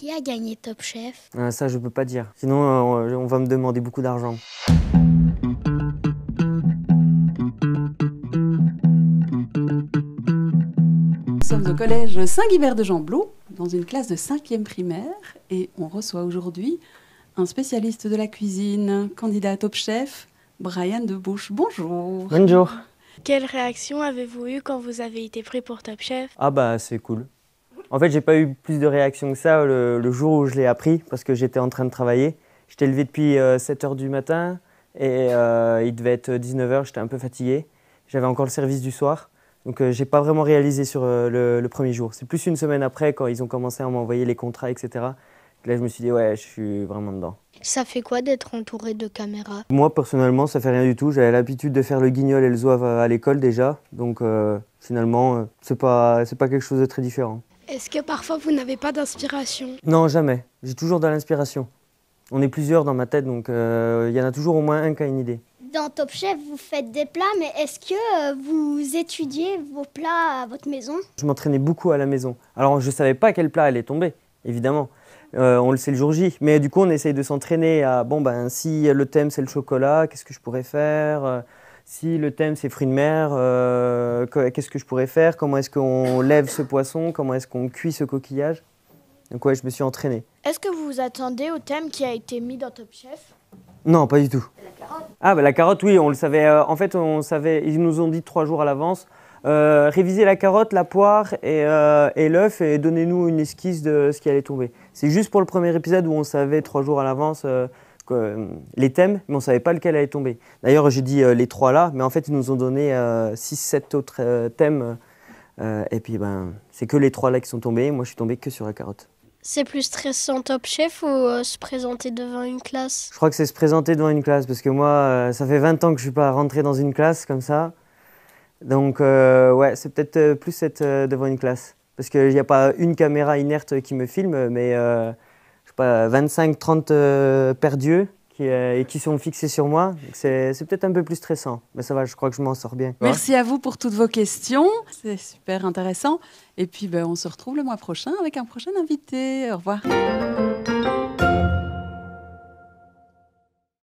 Qui a gagné Top Chef euh, Ça, je peux pas dire. Sinon, euh, on va me demander beaucoup d'argent. Nous sommes au collège Saint-Guibert de Jamblot, dans une classe de 5e primaire, et on reçoit aujourd'hui un spécialiste de la cuisine, candidat à Top Chef, Brian Debouche. Bonjour. Bonjour. Quelle réaction avez-vous eue quand vous avez été pris pour Top Chef Ah bah c'est cool. En fait, j'ai pas eu plus de réaction que ça le, jour où je l'ai appris parce que j'étais en train de travailler. J'étais levé depuis 7 euh, h du matin et euh, il devait être 19 h, j'étais un peu fatigué. J'avais encore le service du soir. Donc, je euh, j'ai pas vraiment réalisé sur le, premier jour. C'est plus une semaine après, quand ils ont commencé à m'envoyer les contrats, etc. Là, je me suis dit, ouais, je suis vraiment dedans. Ça fait quoi d'être entouré de caméras Moi, personnellement, ça fait rien du tout. J'avais l'habitude de faire le guignol et le zouave à, l'école déjà. Donc, finalement, c'est pas, pas quelque chose de très différent. Est-ce que parfois vous n'avez pas d'inspiration Non, jamais. J'ai toujours de l'inspiration. On est plusieurs dans ma tête, donc euh, il y en a toujours au moins un qui a une idée. Dans Top Chef, vous faites des plats, mais est-ce que euh, vous étudiez vos plats à votre maison Je m'entraînais beaucoup à la maison. Alors je ne savais pas quel plat allait tomber, évidemment. Euh, on le sait le jour J. Mais du coup, on essaye de s'entraîner à, bon, ben si le thème c'est le chocolat, qu'est-ce que je pourrais faire si le thème c'est fruits de mer, euh, qu'est-ce que je pourrais faire Comment est-ce qu'on lève ce poisson Comment est-ce qu'on cuit ce coquillage Donc ouais, je me suis entraîné. Est-ce que vous vous attendez au thème qui a été mis dans Top Chef Non, pas du tout. La carotte Ah bah la carotte, oui, on le savait. Euh, en fait, on savait. Ils nous ont dit trois jours à l'avance. Euh, réviser la carotte, la poire et, et l'œuf et donnez-nous une esquisse de ce qui allait tomber. C'est juste pour le premier épisode où on savait trois jours à l'avance euh, les thèmes, mais on ne savait pas lequel allait tomber. D'ailleurs, j'ai dit euh, les trois là, mais en fait, ils nous ont donné euh, six, sept autres thèmes. et puis, ben, c'est que les trois là qui sont tombés. Moi, je suis tombé que sur la carotte. C'est plus stressant top chef ou se présenter devant une classe Je crois que c'est se présenter devant une classe parce que moi, ça fait 20 ans que je suis pas rentré dans une classe comme ça. Donc ouais, c'est peut-être plus être devant une classe parce il n'y a pas une caméra inerte qui me filme, mais je sais pas, 25-30 euh, paires d'yeux qui, euh, et qui sont fixés sur moi. C'est peut-être un peu plus stressant, mais ça va, je crois que je m'en sors bien. Merci à vous pour toutes vos questions, c'est super intéressant. Et puis ben, on se retrouve le mois prochain avec un prochain invité. Au revoir.